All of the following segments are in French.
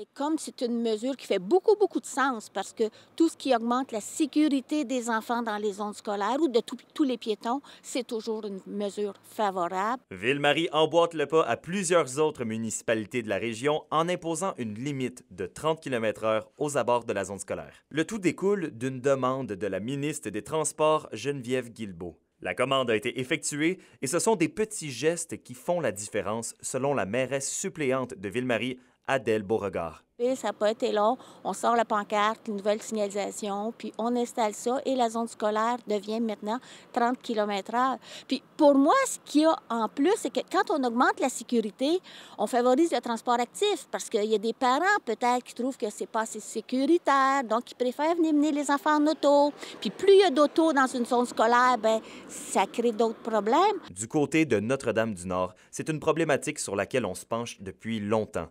Et comme c'est une mesure qui fait beaucoup, beaucoup de sens parce que tout ce qui augmente la sécurité des enfants dans les zones scolaires ou de tous les piétons, c'est toujours une mesure favorable. Ville-Marie emboîte le pas à plusieurs autres municipalités de la région en imposant une limite de 30 km/h aux abords de la zone scolaire. Le tout découle d'une demande de la ministre des Transports Geneviève Guilbeault. La commande a été effectuée et ce sont des petits gestes qui font la différence selon la mairesse suppléante de Ville-Marie, Adèle Beauregard. ça n'a pas été long. On sort la pancarte, une nouvelle signalisation, puis on installe ça et la zone scolaire devient maintenant 30 km/h. Puis pour moi, ce qu'il y a en plus, c'est que quand on augmente la sécurité, on favorise le transport actif parce qu'il y a des parents peut-être qui trouvent que c'est pas assez sécuritaire, donc ils préfèrent venir mener les enfants en auto. Puis plus il y a d'autos dans une zone scolaire, ben ça crée d'autres problèmes. Du côté de Notre-Dame-du-Nord, c'est une problématique sur laquelle on se penche depuis longtemps.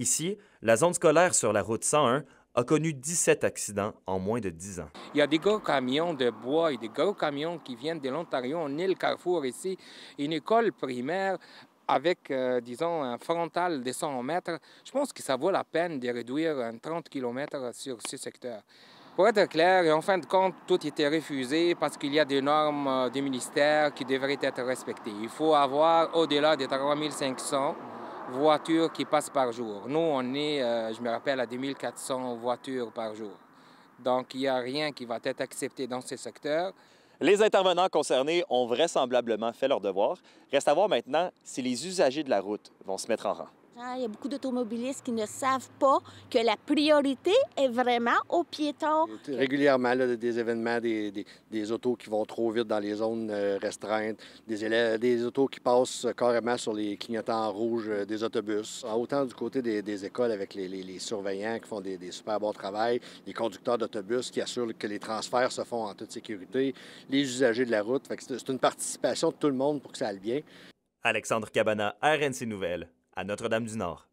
Ici, la zone scolaire sur la route 101 a connu 17 accidents en moins de 10 ans. Il y a des gros camions de bois et des gros camions qui viennent de l'Ontario. On est le carrefour ici. Une école primaire avec, euh, disons, un frontal de 100 mètres, je pense que ça vaut la peine de réduire un 30 km sur ce secteur. Pour être clair, en fin de compte, tout était refusé parce qu'il y a des normes euh, du ministère qui devraient être respectées. Il faut avoir au-delà de 3500 voitures qui passent par jour. Nous, on est, euh, je me rappelle, à 2400 voitures par jour. Donc, il n'y a rien qui va être accepté dans ce secteur. Les intervenants concernés ont vraisemblablement fait leur devoir. Reste à voir maintenant si les usagers de la route vont se mettre en rang. Hein, il y a beaucoup d'automobilistes qui ne savent pas que la priorité est vraiment aux piétons. Régulièrement, des événements, des, des, autos qui vont trop vite dans les zones euh, restreintes, des, des autos qui passent carrément sur les clignotants rouges euh, des autobus. Ah, autant du côté des, écoles avec les, surveillants qui font des, des super bons travail, les conducteurs d'autobus qui assurent que les transferts se font en toute sécurité, les usagers de la route. C'est une participation de tout le monde pour que ça aille bien. Alexandre Cabana, RNC Nouvelles à Notre-Dame-du-Nord.